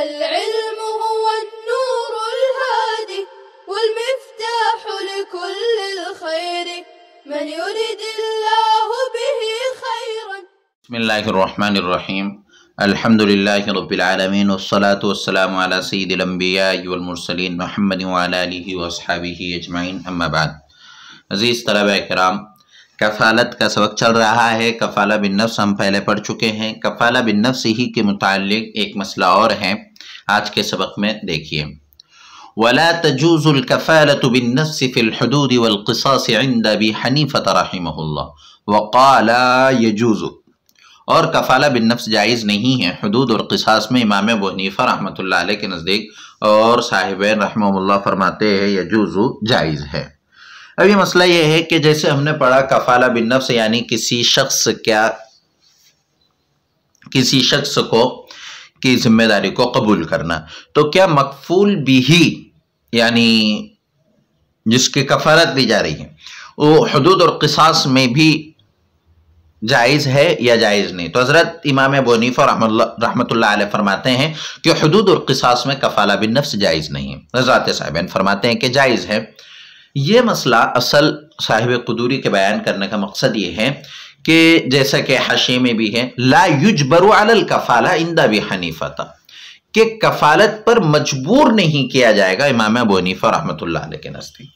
العلم هو النور الهادي والمفتاح لكل الخير من يريد الله به خيرا بسم الله الرحمن الرحيم الحمد لله رب العالمين والصلاة والسلام على سيد الأنبياء والمرسلين محمد وعلى آله وأصحابه أجمعين أما بعد عزيز طلبة الكرام कफालत का सबक चल रहा है कफाला बिन नफ्स हम पहले पढ़ चुके हैं कफाला बिन नफ्स ही के मुतक एक मसला और है आज के सबक में देखिए वला तजूज़ुल कफ़ालत बिन नफ्स फ़िल हदूद वल क़िसास इंद अबी हनीफ़त रहमहुल्लाह वक़ाला यजूज़ और कफाला बिन नफ्स जायज़ नहीं है हदूद और किसास में इमाम अबू हनीफा रहमतुल्लाह अलैह के नज़दीक और साहिबैन रहमल्ला फरमाते हैं यजूज़ जायज़ है अभी मसला यह है कि जैसे हमने पढ़ा कफाला बिन नफ्स यानी किसी शख्स क्या किसी शख्स को की जिम्मेदारी को कबूल करना तो क्या मकफूल भी ही यानी जिसकी कफालत दी जा रही है वो हदूद और किसास में भी जायज़ है या जायज़ नहीं तो हज़रत इमाम बनीफ़ा रहमत आल फरमाते हैं कि हदूद और किसास में कफाला बिन नफ्स जायज़ नहीं है हजरत साहबन फरमाते हैं कि जायज़ है ये मसला असल साहिब कदूरी के बयान करने का मकसद ये है कि जैसा कि हाशे में भी है ला युजबरु अलल कफाला इंदा भी हनीफता कि कफालत पर मजबूर नहीं किया जाएगा इमाम अबू हनीफा रहमत के नज़दीक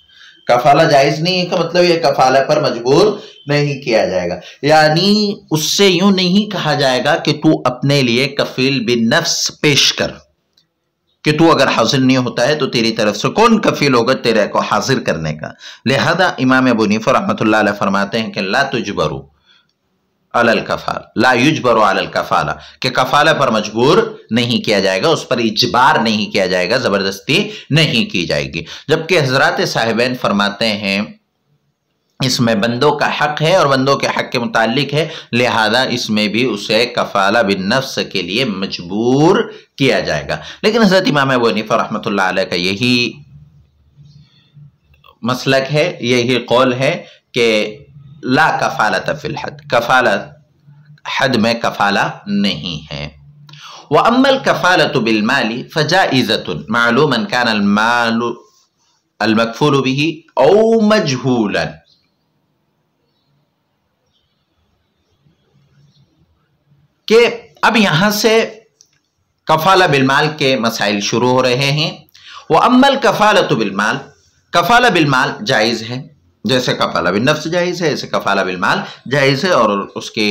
कफाला जायज़ नहीं है का मतलब ये कफाला पर मजबूर नहीं किया जाएगा यानी उससे यूं नहीं कहा जाएगा कि तू अपने लिए कफील बिन नफ्स पेश कर कि तू अगर हाजिर नहीं होता है तो तेरी तरफ से कौन कफील होगा तेरे को हाजिर करने का लिहाजा इमाम बुनीफ रहमत फरमाते हैं कि ला तुजबरू अलल कफाल ला युजबरू अलल कफाला कि कफाला पर मजबूर नहीं किया जाएगा उस पर इजबार नहीं किया जाएगा ज़बरदस्ती नहीं की जाएगी जबकि हजरत साहिबैन फरमाते हैं इसमें बंदों का हक है और बंदों के हक के मुतालिक है लिहाजा इसमें भी उसे कफाला बिन नफ्स के लिए मजबूर किया जाएगा लेकिन हज़रत इमाम वनीफ़ा रहमत का यही मसलक है यही कौल है कि ला कफालत हद कफालत हद में कफाला नहीं है वह अमल कफालत बिलमाली फ़जा इज़त मालूम कान अलमाल अलमकफूल भी औ मजहूलन कि अब यहां से कफाला बिलमाल के मसाइल शुरू हो रहे हैं वह अम्बल कफालत बिलमाल कफाला बिलमाल जायज़ है जैसे कफाला बिन नफ्स जायज़ है ऐसे कफाला बिलमाल जायज़ है और उसकी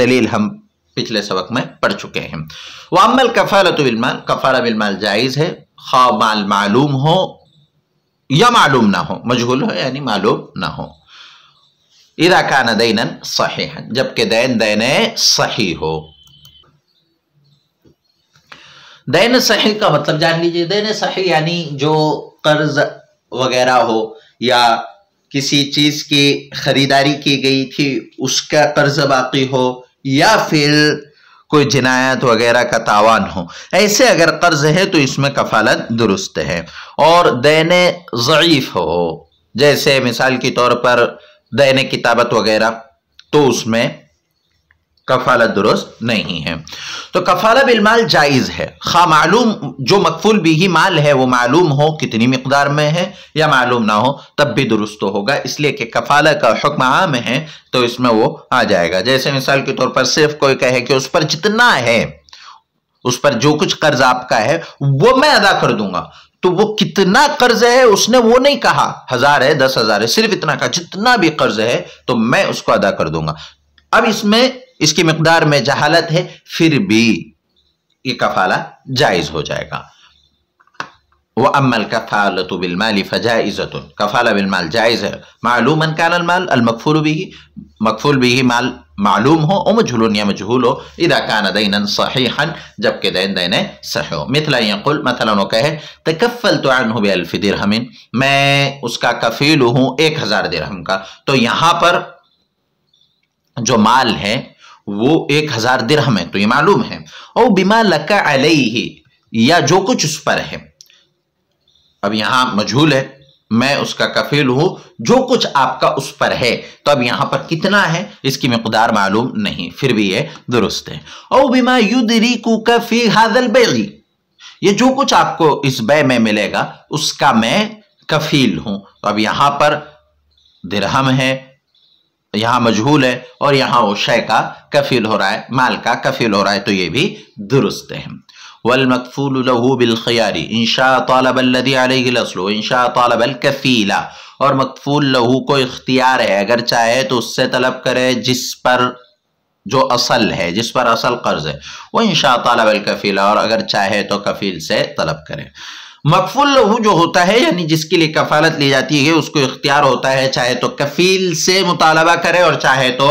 दलील हम पिछले सबक में पढ़ चुके हैं वह अम्बल कफालत बिलमाल कफाला बिलमाल जायज़ है खा माल मालूम हो या मालूम ना हो मजहूल हो यानी मालूम ना हो इरा कान दैनन सही जबकि दैन दैन सही हो दैन सही का मतलब जान लीजिए दैन सही यानी जो कर्ज वगैरह हो या किसी चीज की खरीदारी की गई थी उसका कर्ज बाकी हो या फिर कोई जिनायत वगैरह का तावान हो ऐसे अगर कर्ज है तो इसमें कफालत दुरुस्त है और दैन ज़ीफ हो जैसे मिसाल के तौर पर दैन किताबत वगैरह तो उसमें कफाला दुरुस्त नहीं है तो कफाला बिलमाल जायज़ है खा मालूम जो मकफूल भी ही माल है वो मालूम हो कितनी मकदार में है या मालूम ना हो तब भी दुरुस्त तो होगा इसलिए कि कफाला का हुक्म आम है तो इसमें वो आ जाएगा जैसे मिसाल के तौर पर सिर्फ कोई कहे कि उस पर जितना है उस पर जो कुछ कर्ज आपका है वो मैं अदा कर दूंगा तो वो कितना कर्ज है उसने वो नहीं कहा हजार है दस हजार है सिर्फ इतना कहा जितना भी कर्ज है तो मैं उसको अदा कर दूंगा अब इसमें इसकी मकदार में जहालत है फिर भी ये कफाला जायज हो जाएगा वह अमल कफालत बिलमाल इज्जत कफाला बिलमाल जायज है मालूम कान माल अलमकफूल भी मकफूल भी माल मालूम हो उम जुलून या मजहूल हो इदा कान दैन सही हन जबकि दैन दैन सही हो मिथला यकुल मथला कहे तकफ़ल तो आन हूँ अल्फ़ हमिन मैं उसका कफ़ील हूँ एक हज़ार दिर हम का तो यहाँ पर जो माल है वो एक हज़ार दिर हम है तो ये मालूम है और बिमा लका अलई ही या जो कुछ उस पर है अब यहाँ मजहूल है मैं उसका कफील हूं जो कुछ आपका उस पर है तो अब यहां पर कितना है इसकी मकदार मालूम नहीं फिर भी ये दुरुस्त है ओ बिमा युदरी कुफी हादल बेगी ये जो कुछ आपको इस बे में मिलेगा उसका मैं कफील हूं तो अब यहां पर दिरहम है यहां मजहूल है और यहां वो शय का कफील हो रहा है माल का कफील हो रहा है तो ये भी दुरुस्त है वलमकफूल लहू बिलखियारी इंशा तलब अलदीसल इंशा तलब अलकफ़ीला और मकफूल लहू को इख्तियार है अगर चाहे तो उससे तलब करे जिस पर जो असल है जिस पर असल कर्ज है वो इंशा तलब अलकफ़ीला और अगर चाहे तो कफ़ील से तलब करे मकफूल लहू जो होता है यानी जिसके लिए कफालत ली जाती है उसको इख्तियार होता है चाहे तो कफ़ील से मुतालबा करे और चाहे तो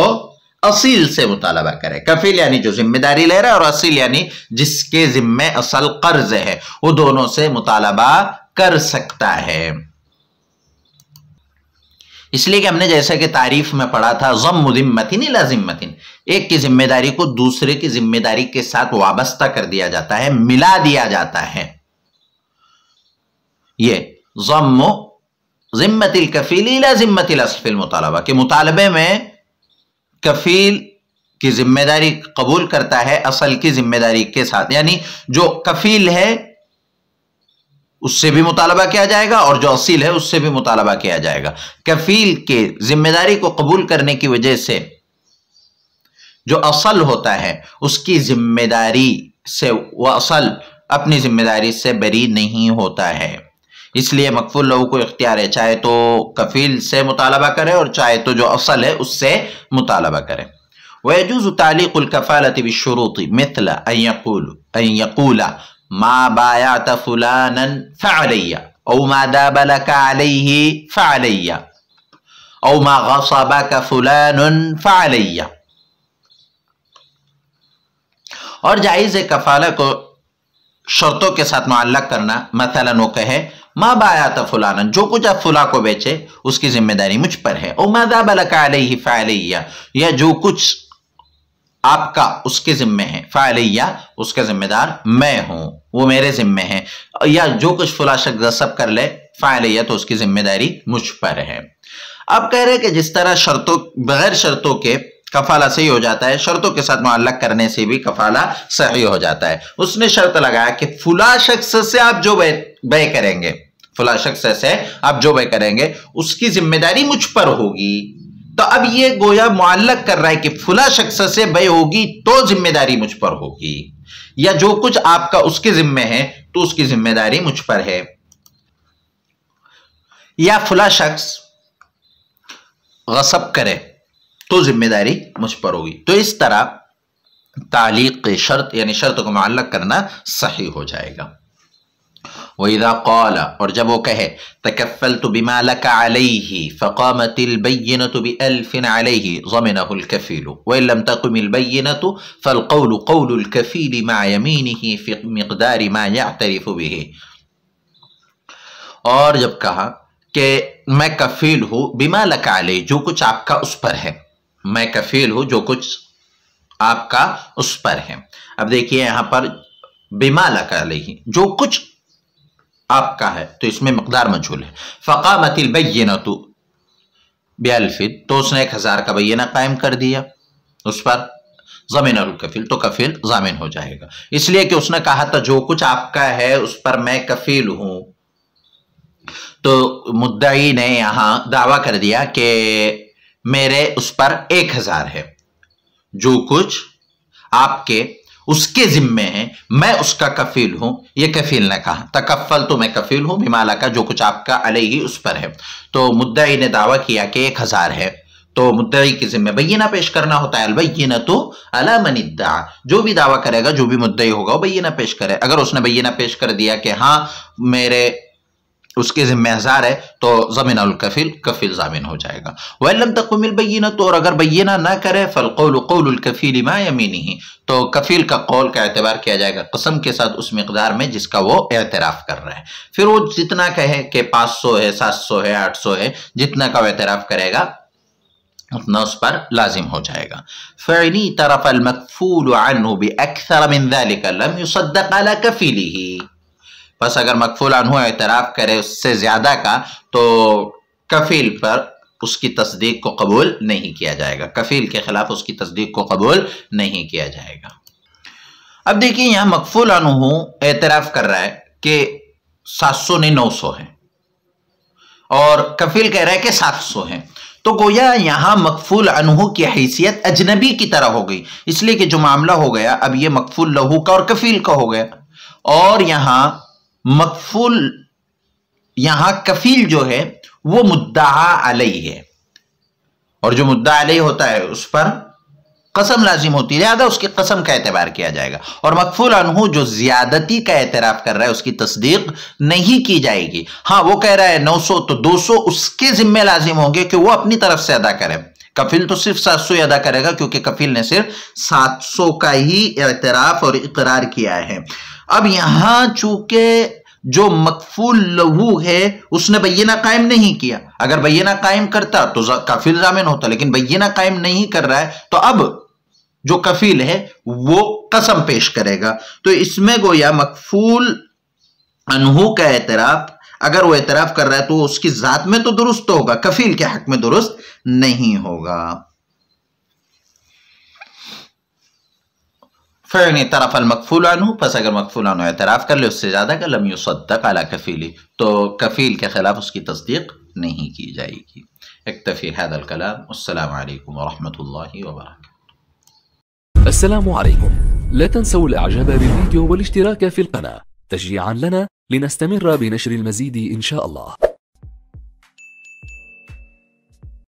असील से मुतालबा करे कफील यानी जो जिम्मेदारी ले रहा है और असील यानी जिसके जिम्मे असल कर्ज है वो दोनों से मुतालबा कर सकता है इसलिए कि हमने जैसा कि तारीफ में पढ़ा था जम्मुदिम्मतिन इला एक की जिम्मेदारी को दूसरे की जिम्मेदारी के साथ वाबस्ता कर दिया जाता है मिला दिया जाता है ये जम्मो जिम्मतिल कफील इला जिम्मतिल असफिल मुतालबा के मुतालबे में कफील की जिम्मेदारी कबूल करता है असल की जिम्मेदारी के साथ यानी जो कफील है उससे भी मुतालबा किया जाएगा और जो असील है उससे भी मुतालबा किया जाएगा कफील के जिम्मेदारी को कबूल करने की वजह से जो असल होता है उसकी जिम्मेदारी से वह असल अपनी जिम्मेदारी से बरी नहीं होता है इसलिए मकफूल लहू को इख्तियार है चाहे तो कफील से मुतालबा करें और चाहे तो जो असल है उससे मुतालबा करें वजूज़ तालीक़लकफ़ालत बशरूती मितल अयकूल अयकूला मा बायात फुलान फ़ालिया औ मा दाबलक अलैहि फ़ालिया औ मा गसबक फुलान फ़ालिया और जायज़ कफ़ाला को शर्तों के साथ मुल्लक करना मसला वो कहे मा बायात फुलाना जो कुछ आप फुला को बेचे उसकी जिम्मेदारी मुझ पर है ओ मादा बलका अलही फ़ालिया या जो कुछ आपका उसके ज़िम्मे है फ़ालिया उसका ज़िम्मेदार मैं हूं वो मेरे ज़िम्मे है या जो कुछ फुला शख्स गसब कर ले फ़ालिया तो उसकी ज़िम्मेदारी मुझ पर है अब कह रहे कि जिस तरह शर्तों बगैर शर्तों के कफाला सही हो जाता है शर्तों के साथ मुअल्लक करने से भी कफाला सही हो जाता है उसने शर्त लगाया कि फुला शख्स से आप जो व्यय करेंगे फुला शख्स से आप जो व्यय करेंगे उसकी जिम्मेदारी मुझ पर होगी तो अब ये गोया मुअल्लक कर रहा है कि फुला शख्स से व्यय होगी तो जिम्मेदारी मुझ पर होगी या जो कुछ आपका उसके जिम्मे है तो उसकी जिम्मेदारी मुझ पर है या फुला शख्स गसब करे तो जिम्मेदारी मुझ पर होगी तो इस तरह तालीक शर्त यानी शर्त को मालक करना सही हो जाएगा वहीदा कौल और जब वो कहे तकफ़ल तो बिमालक अलही फ़कामतिलबैन तो बिन अलही ज़मिन कफ़ील वम तकमिलबैन तो फ़लकौल कौलकफ़ील मायमीन ही मकदारी माया तरीफ़ भी और जब कहा कि मैं कफ़ील हूँ बिमालक अलही जो कुछ आपका उस पर है मैं कफील हूं जो कुछ आपका उस पर है अब देखिए यहां पर बिमा लगा लेगी जो कुछ आपका है तो इसमें मकदार मजूल है फ़का मतिल बैन तो तो उसने एक हज़ार का बैना कायम कर दिया उस पर ज़मीन कफील तो कफील ज़ामिन हो जाएगा इसलिए कि उसने कहा था जो कुछ आपका है उस पर मैं कफील हूं तो मुद्दई ने यहां दावा कर दिया कि मेरे उस पर एक हजार है जो कुछ आपके उसके जिम्मे है मैं उसका कफील हूं यह कफील ने कहा तकफल तो मैं कफील हूं बिमाला का जो कुछ आपका ही उस पर है तो मुद्दई ने दावा किया कि एक हजार है तो मुद्दई के जिम्मे बैना पेश करना होता है अलबैना तो अला मनिदा जो भी दावा करेगा जो भी मुद्दई होगा वो बैना पेश करे अगर उसने बैना पेश कर दिया कि हाँ मेरे उसके जिम्मेजार है तो जमीन कफ़िल ज़ामिन हो जाएगा तक तकमिल बैना तो और अगर बैना ना करे फ़लकौल कौलकफ़ील माँ यमीनी ही तो कफ़ील का कौल का एतबार किया जाएगा कसम के साथ उस मकदार में जिसका वो एतराफ़ कर रहा है फिर वो जितना कहे कि पाँच सौ है सात सौ है आठ सौ है जितना का वो एतराफ़ करेगा उतना उस पर लाजिम हो जाएगा फैनी तरफ अलमकफूल अक्सर कफ़ीली ही बस अगर मकफूल अनहू एतराफ़ करे उससे ज़्यादा का तो कफील पर उसकी तस्दीक को कबूल नहीं किया जाएगा कफील के खिलाफ उसकी तस्दीक को कबूल नहीं किया जाएगा अब देखिए यहाँ मकफूल अनहू एतराफ़ कर रहा है कि सात सौ नहीं नौ सौ है और कफील कह रहा है कि सात सौ है तो गोया यहाँ मकफूल अनहू की हैसियत अजनबी की तरह हो गई इसलिए कि जो मामला हो गया अब ये मकफूल लहू का और कफील का हो गया और यहाँ मकफूल यहां कफील जो है वो मुद्दा अलई है और जो मुद्दा अलई होता है उस पर कसम लाजिम होती है लिहाजा उसकी कसम का एतबार किया जाएगा और मकफूल अनहू जो ज्यादती का एतराफ कर रहा है उसकी तस्दीक नहीं की जाएगी हाँ वो कह रहा है 900 तो 200 उसके जिम्मे लाजिम होंगे कि वो अपनी तरफ से अदा करे कफिल तो सिर्फ 700 ही अदा करेगा क्योंकि कफिल ने सिर्फ 700 का ही एतराफ और इकरार किया है अब यहां चूंकि जो मकफूल लहू है उसने बैना कायम नहीं किया अगर बैना कायम करता तो काफिल जामिन होता लेकिन बैना कायम नहीं कर रहा है तो अब जो कफील है वो कसम पेश करेगा तो इसमें गोया मकफूल अनहू का एतराफ अगर वो एतराफ कर रहा है तो उसकी जात में तो दुरुस्त होगा कफील के हक में दुरुस्त नहीं होगा فعن طرف المكفول عنه پس اگر मकफूल عنه اس سے زیادہ کہ لم يصدق على युसद्दक تو कफीली کے خلاف اس کی تصدیق نہیں کی جائے گی اكتفي هذا الكلام والسلام عليكم ورحمة الله وبركاته السلام عليكم لا تنسوا الاعجاب بالفيديو والاشتراك في القناة تشجيعا لنا لنستمر بنشر المزيد إن شاء الله